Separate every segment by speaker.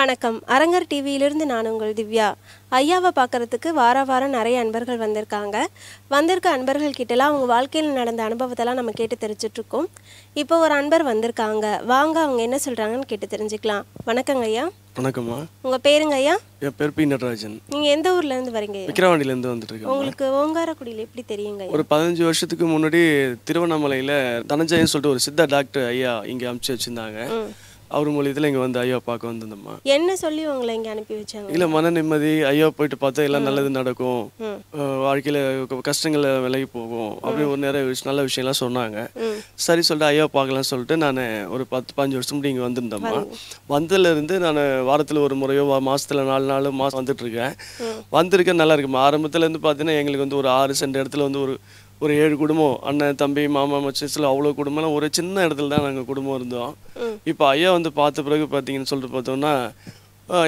Speaker 1: வணக்கம் அரங்கர் டிவியிலிருந்து நான் உங்கள் திவ்யா ஐயாவை பார்க்குறதுக்கு வார வாரம் நிறைய அன்பர்கள் வந்திருக்காங்க வந்திருக்க அன்பர்கள் கிட்டலாம் அவங்க வாழ்க்கையில் நடந்த அனுபவத்தெல்லாம் நம்ம கேட்டு தெரிஞ்சிட்ருக்கோம் இப்போ ஒரு அன்பர் வந்திருக்காங்க வாங்க அவங்க என்ன சொல்கிறாங்கன்னு கேட்டு தெரிஞ்சுக்கலாம் வணக்கங்க ஐயா வணக்கம்மா உங்கள் பேருங்க ஐயா
Speaker 2: என் பேர் பி நடராஜன்
Speaker 1: நீங்கள் எந்த ஊர்லேருந்து வரீங்க
Speaker 2: இருந்து வந்துட்டு உங்களுக்கு
Speaker 1: ஓங்காரக்குடியில் எப்படி தெரியுங்க ஒரு
Speaker 2: பதினஞ்சு வருஷத்துக்கு முன்னாடி திருவண்ணாமலையில் தனஞ்சயன்னு சொல்லிட்டு ஒரு சித்தா டாக்டர் ஐயா இங்கே அமுச்சு வச்சிருந்தாங்க அவர் மூலியத்தில் இங்கே வந்து ஐயோ பார்க்க வந்திருந்தோம்மா
Speaker 1: என்ன சொல்லி உங்களை இங்கே அனுப்பி வச்சாங்க
Speaker 2: இல்லை மன நிம்மதி ஐயோ போயிட்டு பார்த்தா எல்லாம் நல்லது நடக்கும் வாழ்க்கையில் கஷ்டங்கள் விலகி போகும் அப்படி ஒரு நேரம் விஷயம் நல்ல விஷயம்லாம் சொன்னாங்க சரி சொல்லிட்டு ஐயா பார்க்கலாம் சொல்லிட்டு நான் ஒரு பத்து பாஞ்சு வருஷம் முடி இங்கே வந்ததுல வந்ததுலேருந்து நான் வாரத்தில் ஒரு முறையோ மாதத்தில் நாலு நாள் மாதம் வந்துட்டுருக்கேன் வந்திருக்கேன் நல்லா இருக்குமா ஆரம்பத்துலேருந்து பார்த்தீங்கன்னா எங்களுக்கு வந்து ஒரு ஆறு சென்ட் இடத்துல வந்து ஒரு ஒரு ஏழு குடும்பம் அண்ணன் தம்பி மாமா மச்சஸில் அவ்வளோ குடும்பம்லாம் ஒரு சின்ன இடத்துல தான் நாங்கள் குடும்பம் இருந்தோம் இப்போ ஐயா வந்து பார்த்த பிறகு பார்த்தீங்கன்னு சொல்லிட்டு பார்த்தோம்னா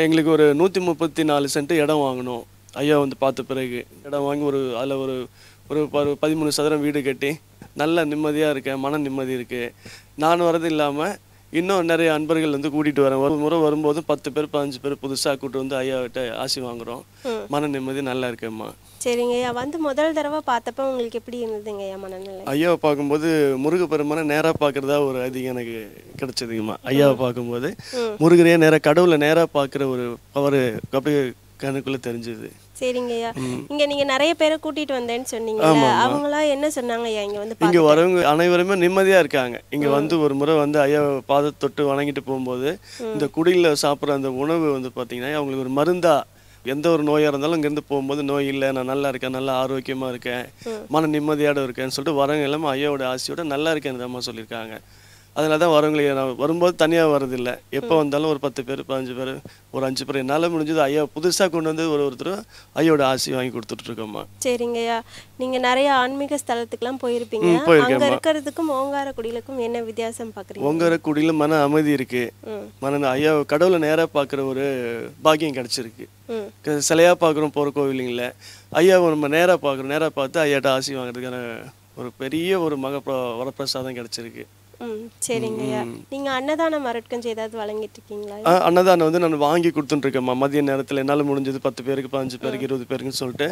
Speaker 2: எங்களுக்கு ஒரு நூற்றி முப்பத்தி நாலு சென்ட் இடம் வாங்கினோம் ஐயா வந்து பார்த்த பிறகு இடம் வாங்கி ஒரு அதில் ஒரு ஒரு பதிமூணு சதுரம் வீடு கட்டி நல்ல நிம்மதியாக இருக்கேன் மன நிம்மதி இருக்குது நான் வரது இல்லாமல் இன்னும் நிறைய அன்பர்கள் வந்து கூட்டிட்டு வரேன் ஒரு முறை வரும்போது பத்து பேர் பதினஞ்சு பேர் புதுசாக கூட்டு வந்து ஐயா கிட்ட ஆசி வாங்குறோம் மன நிம்மதி நல்லா இருக்கேம்மா
Speaker 1: சரிங்க ஐயா வந்து முதல் தடவை பார்த்தப்ப உங்களுக்கு எப்படி இருந்ததுங்க ஐயா மனநிலை
Speaker 2: ஐயாவை பார்க்கும்போது முருகப்பெருமானை நேராக பார்க்குறதா ஒரு அதிகம் எனக்கு கிடைச்சதுங்கம்மா ஐயாவை பார்க்கும்போது முருகரையே நேராக கடவுளை நேராக பார்க்குற ஒரு பவர் அப்படியே கணக்குள்ளே தெரிஞ்சுது
Speaker 1: சரிங்கய்யா இங்க நீங்க நிறைய பேரை கூட்டிட்டு வந்தேன்னு சொன்னீங்க அவங்களாம் என்ன சொன்னாங்க ஐயா இங்க வந்து இங்க
Speaker 2: வரவங்க அனைவருமே நிம்மதியா இருக்காங்க இங்க வந்து ஒரு முறை வந்து ஐயா பாத தொட்டு வணங்கிட்டு போகும்போது இந்த குடியில சாப்பிட்ற அந்த உணவு வந்து பாத்தீங்கன்னா அவங்களுக்கு ஒரு மருந்தா எந்த ஒரு நோயாக இருந்தாலும் இங்கேருந்து போகும்போது நோய் இல்லை நான் நல்லா இருக்கேன் நல்லா ஆரோக்கியமாக இருக்கேன் மன நிம்மதியோடு இருக்கேன்னு சொல்லிட்டு வரவங்க எல்லாமே ஐயாவோட ஆசையோட நல்லா இருக்கேன்னு அம்மா சொல்லியிருக்காங்க அதனால தான் வரவங்களுக்கு நான் வரும்போது தனியாக வரதில்லை எப்போ வந்தாலும் ஒரு பத்து பேர் பதினஞ்சு பேர் ஒரு அஞ்சு பேர் என்னால் முடிஞ்சது ஐயா புதுசாக கொண்டு வந்து ஒரு ஒருத்தர் ஐயோட ஆசி வாங்கி கொடுத்துட்ருக்கோம்மா
Speaker 1: சரிங்கய்யா நீங்கள் நிறைய ஆன்மீக ஸ்தலத்துக்குலாம் போயிருப்பீங்க அங்கே இருக்கிறதுக்கும் குடியிலுக்கும் என்ன வித்தியாசம் பார்க்குறீங்க ஓங்கார
Speaker 2: குடியில் மன அமைதி இருக்குது மன ஐயா கடவுளை நேராக பார்க்குற ஒரு பாக்கியம் கிடச்சிருக்கு சிலையாக பார்க்குறோம் போகிற கோவிலுங்கள ஐயாவை நம்ம நேராக பார்க்குறோம் நேராக பார்த்து ஐயாட்ட ஆசி வாங்குறதுக்கான ஒரு பெரிய ஒரு மக வரப்பிரசாதம் கிடச்சிருக்கு
Speaker 1: சரிங்க ஐயா அன்னதானம் மரட்கஞ்சி ஏதாவது வழங்கிட்டு
Speaker 2: அன்னதானம் வந்து நான் வாங்கி கொடுத்துட்டுருக்கேம்மா மதிய நேரத்தில் என்னால் முடிஞ்சது பத்து பேருக்கு பதினஞ்சு பேருக்கு இருபது பேருக்குன்னு சொல்லிட்டு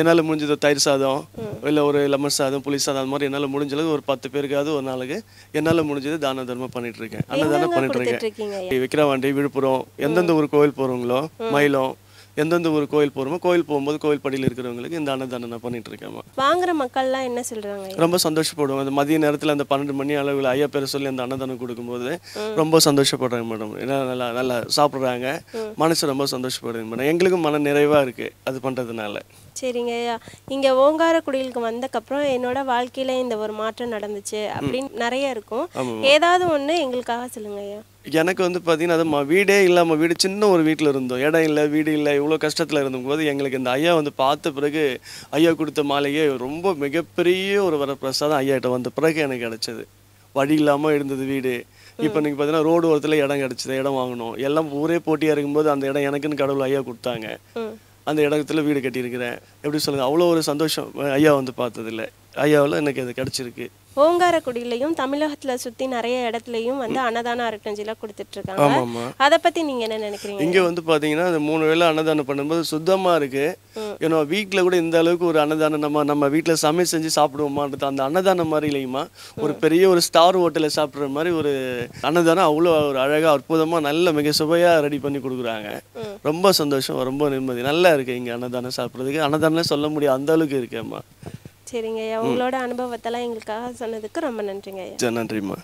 Speaker 2: என்னால் முடிஞ்சது தயிர் சாதம் இல்லை ஒரு லெமன் சாதம் புளி சாதம் அது மாதிரி என்னால் முடிஞ்சது ஒரு பத்து பேருக்காவது ஒரு நாளுக்கு என்னால் முடிஞ்சது தான தர்மம் பண்ணிட்டு இருக்கேன் அன்னதானம் பண்ணிட்டு இருக்கேன் விக்கிரவாண்டி விழுப்புரம் எந்தெந்த ஊர் கோயில் போகிறவங்களோ மயிலம் எந்தெந்த ஒரு கோயில் போகிறோமோ கோயில் போகும்போது கோயில் படியில் இருக்கிறவங்களுக்கு இந்த அன்னதானம் நான் பண்ணிட்டு இருக்கேம்மா
Speaker 1: வாங்குற மக்கள்லாம் என்ன சொல்றாங்க
Speaker 2: ரொம்ப சந்தோஷப்படுவாங்க அந்த மதிய நேரத்தில் அந்த பன்னெண்டு மணி அளவில் ஐயா பேரை சொல்லி அந்த அன்னதானம் கொடுக்கும்போது ரொம்ப சந்தோஷப்படுறாங்க மேடம் ஏன்னா நல்லா நல்லா சாப்பிட்றாங்க மனசு ரொம்ப சந்தோஷப்படுதுங்க மேடம் எங்களுக்கும் மன நிறைவாக இருக்குது அது பண்ணுறதுனால
Speaker 1: சரிங்க இங்கே ஓங்காரக்குடியிலுக்கு வந்தக்கப்புறம் என்னோட வாழ்க்கையில் இந்த ஒரு மாற்றம் நடந்துச்சு அப்படின்னு நிறைய இருக்கும் ஏதாவது ஒன்று எங்களுக்காக சொல்லுங்க ஐயா
Speaker 2: எனக்கு வந்து பார்த்தீங்கன்னா அது வீடே இல்லாமல் வீடு சின்ன ஒரு வீட்டில் இருந்தோம் இடம் இல்லை வீடு இல்லை இவ்வளோ கஷ்டத்தில் இருந்தபோது எங்களுக்கு இந்த ஐயா வந்து பார்த்த பிறகு ஐயா கொடுத்த மாலையே ரொம்ப மிகப்பெரிய ஒரு வரப்பிரசாதம் ஐயாட்ட வந்த பிறகு எனக்கு கிடச்சிது வழி இல்லாமல் இருந்தது வீடு இப்போ நீங்கள் பார்த்தீங்கன்னா ரோடு ஓரத்தில் இடம் கிடச்சிது இடம் வாங்கணும் எல்லாம் ஊரே போட்டியாக இருக்கும்போது அந்த இடம் எனக்குன்னு கடவுள் ஐயா கொடுத்தாங்க அந்த இடத்துல வீடு கட்டியிருக்கிறேன் எப்படி சொல்லுங்கள் அவ்வளோ ஒரு சந்தோஷம் ஐயா வந்து பார்த்ததில்ல ஐயாவில் எனக்கு அது கிடச்சிருக்கு
Speaker 1: ஓங்காரக்குடியிலையும் தமிழகத்துல சுத்தி நிறைய இடத்துலயும் வந்து அன்னதானம் அன்னதான அருட்டஞ்சிலாம் கொடுத்துட்ருக்காங்க அதை பத்தி நீங்க என்ன நினைக்கிறீங்க இங்க
Speaker 2: வந்து பாத்தீங்கன்னா மூணு வேளை அன்னதானம் பண்ணும்போது சுத்தமா இருக்கு ஏன்னா வீட்டில் கூட இந்த அளவுக்கு ஒரு அன்னதானம் நம்ம நம்ம வீட்டில் சமையல் செஞ்சு சாப்பிடுவோமான்றது அந்த அன்னதானம் மாதிரி இல்லையுமா ஒரு பெரிய ஒரு ஸ்டார் ஹோட்டலில் சாப்பிட்ற மாதிரி ஒரு அன்னதானம் அவ்வளோ ஒரு அழகாக அற்புதமாக நல்ல மிக சுவையாக ரெடி பண்ணி கொடுக்குறாங்க ரொம்ப சந்தோஷம் ரொம்ப நிம்மதி நல்லா இருக்கு இங்கே அன்னதானம் சாப்பிட்றதுக்கு அன்னதானம் சொல்ல முடியாது அந்த அளவுக்கு இருக்கேம்மா
Speaker 1: சரிங்க ஐயா உங்களோட அனுபவத்தெல்லாம் எங்களுக்காக சொன்னதுக்கு ரொம்ப நன்றிங்க
Speaker 2: ஐயா நன்றிம்மா